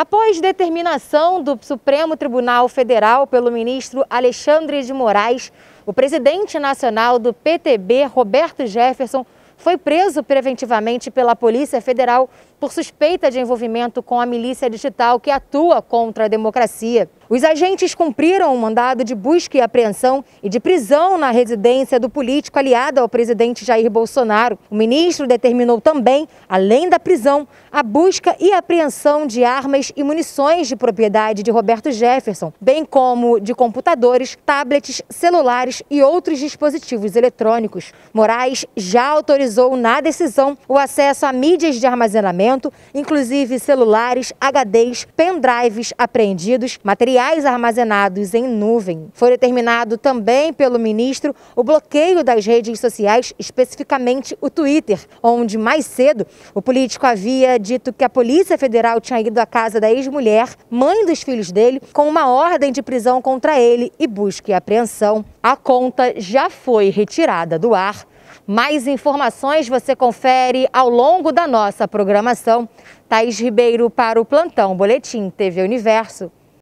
Após determinação do Supremo Tribunal Federal pelo ministro Alexandre de Moraes, o presidente nacional do PTB, Roberto Jefferson, foi preso preventivamente pela Polícia Federal por suspeita de envolvimento com a milícia digital que atua contra a democracia. Os agentes cumpriram o um mandado de busca e apreensão e de prisão na residência do político aliado ao presidente Jair Bolsonaro. O ministro determinou também, além da prisão, a busca e apreensão de armas e munições de propriedade de Roberto Jefferson, bem como de computadores, tablets, celulares e outros dispositivos eletrônicos. Moraes já autorizou autorizou na decisão o acesso a mídias de armazenamento, inclusive celulares, HDs, pendrives apreendidos, materiais armazenados em nuvem. Foi determinado também pelo ministro o bloqueio das redes sociais, especificamente o Twitter, onde mais cedo o político havia dito que a Polícia Federal tinha ido à casa da ex-mulher, mãe dos filhos dele, com uma ordem de prisão contra ele e busca e apreensão. A conta já foi retirada do ar mais informações você confere ao longo da nossa programação. Thaís Ribeiro para o Plantão Boletim TV Universo.